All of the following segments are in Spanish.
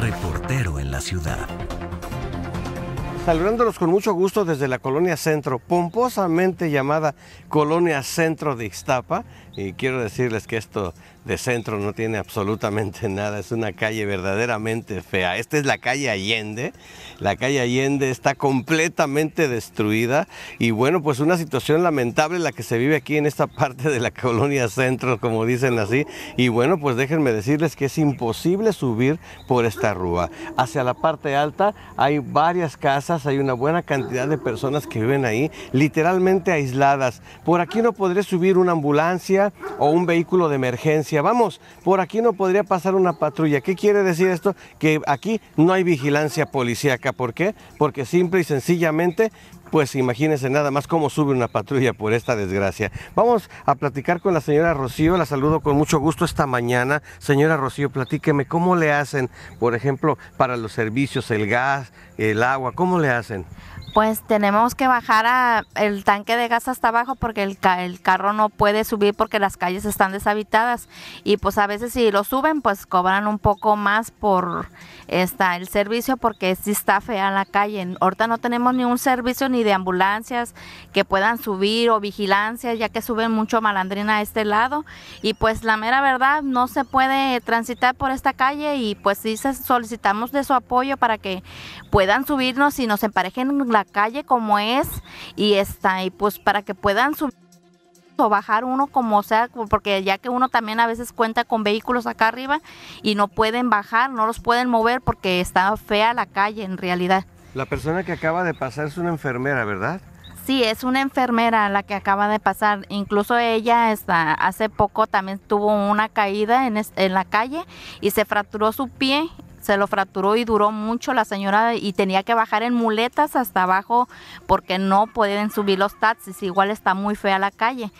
Reportero en la ciudad. Saludándolos con mucho gusto desde la colonia centro, pomposamente llamada colonia centro de Ixtapa. Y quiero decirles que esto de centro no tiene absolutamente nada, es una calle verdaderamente fea. Esta es la calle Allende, la calle Allende está completamente destruida y bueno, pues una situación lamentable la que se vive aquí en esta parte de la colonia centro, como dicen así. Y bueno, pues déjenme decirles que es imposible subir por esta rúa. Hacia la parte alta hay varias casas hay una buena cantidad de personas que viven ahí, literalmente aisladas. Por aquí no podré subir una ambulancia o un vehículo de emergencia. Vamos, por aquí no podría pasar una patrulla. ¿Qué quiere decir esto? Que aquí no hay vigilancia policíaca. ¿Por qué? Porque simple y sencillamente pues imagínense nada más cómo sube una patrulla por esta desgracia. Vamos a platicar con la señora Rocío, la saludo con mucho gusto esta mañana. Señora Rocío, platíqueme cómo le hacen, por ejemplo, para los servicios, el gas, el agua, ¿cómo le hacen? Pues tenemos que bajar a el tanque de gas hasta abajo porque el, carro no puede subir porque las calles están deshabitadas y pues a veces si lo suben pues cobran un poco más por esta, el servicio porque si está fea la calle. Ahorita no tenemos ni un servicio ni de ambulancias que puedan subir o vigilancia ya que suben mucho malandrina a este lado y pues la mera verdad no se puede transitar por esta calle y pues sí solicitamos de su apoyo para que puedan subirnos y nos emparejen la calle como es y está y pues para que puedan subir o bajar uno como sea, porque ya que uno también a veces cuenta con vehículos acá arriba y no pueden bajar, no los pueden mover porque está fea la calle en realidad. La persona que acaba de pasar es una enfermera, ¿verdad? si es una enfermera la que acaba de pasar. Incluso ella está, hace poco también tuvo una caída en, en la calle y se fracturó su pie se lo fracturó y duró mucho la señora y tenía que bajar en muletas hasta abajo porque no pueden subir los taxis, igual está muy fea la calle.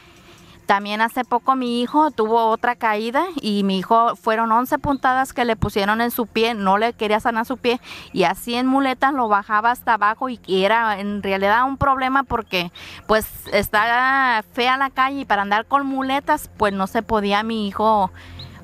También hace poco mi hijo tuvo otra caída y mi hijo fueron 11 puntadas que le pusieron en su pie, no le quería sanar su pie y así en muletas lo bajaba hasta abajo y era en realidad un problema porque pues está fea la calle y para andar con muletas pues no se podía mi hijo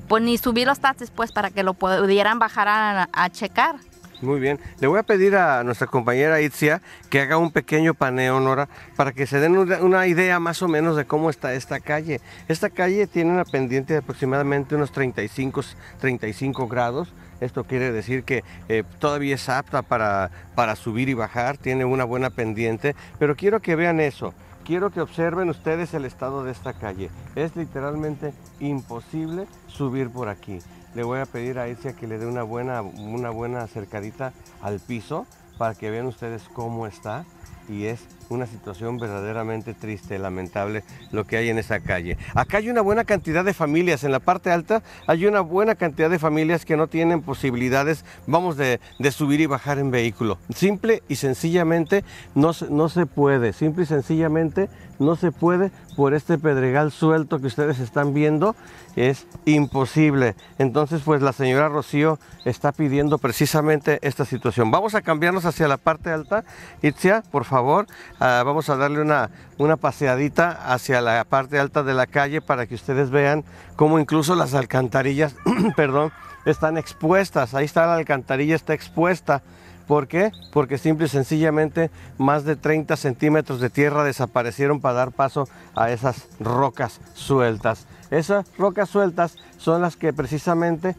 pues ni subir los taxis pues para que lo pudieran bajar a, checar. Muy bien. Le voy a pedir a nuestra compañera Itzia que haga un pequeño paneo, Nora, para que se den una idea más o menos de cómo está esta calle. Esta calle tiene una pendiente de aproximadamente unos 35, 35 grados. Esto quiere decir que eh, todavía es apta para, para subir y bajar, tiene una buena pendiente, pero quiero que vean eso. Quiero que observen ustedes el estado de esta calle. Es literalmente imposible subir por aquí. Le voy a pedir a Ecia que le dé una buena, una buena acercadita al piso para que vean ustedes cómo está y es una situación verdaderamente triste, lamentable lo que hay en esa calle. Acá hay una buena cantidad de familias, en la parte alta hay una buena cantidad de familias que no tienen posibilidades, vamos, de, subir y bajar en vehículo. Simple y sencillamente no, no se puede, simple y sencillamente no se puede por este pedregal suelto que ustedes están viendo, es imposible. Entonces, pues la señora Rocío está pidiendo precisamente esta situación. Vamos a cambiarnos hacia la parte alta, Itzia, por favor. Ah, vamos a darle una, una paseadita hacia la parte alta de la calle para que ustedes vean cómo incluso las alcantarillas, perdón, están expuestas. Ahí está la alcantarilla, está expuesta. ¿Por qué? Porque simple y sencillamente más de 30 centímetros de tierra desaparecieron para dar paso a esas rocas sueltas. Esas rocas sueltas son las que precisamente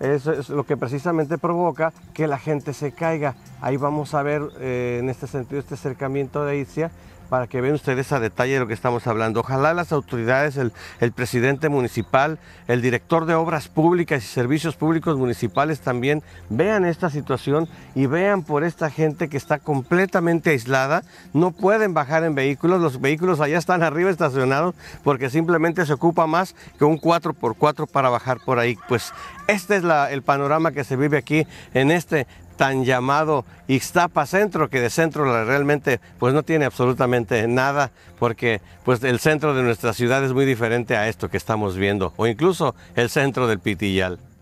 eso es lo que precisamente provoca que la gente se caiga. Ahí vamos a ver eh, en este sentido este acercamiento de Isia para que vean ustedes a detalle de lo que estamos hablando. Ojalá las autoridades, el, presidente municipal, el director de Obras Públicas y Servicios Públicos Municipales también vean esta situación y vean por esta gente que está completamente aislada, no pueden bajar en vehículos, los vehículos allá están arriba estacionados porque simplemente se ocupa más que un 4x4 para bajar por ahí. Pues este es el panorama que se vive aquí en este tan llamado Ixtapa Centro, que de centro realmente pues no tiene absolutamente nada, porque pues el centro de nuestra ciudad es muy diferente a esto que estamos viendo, o incluso el centro del Pitillal.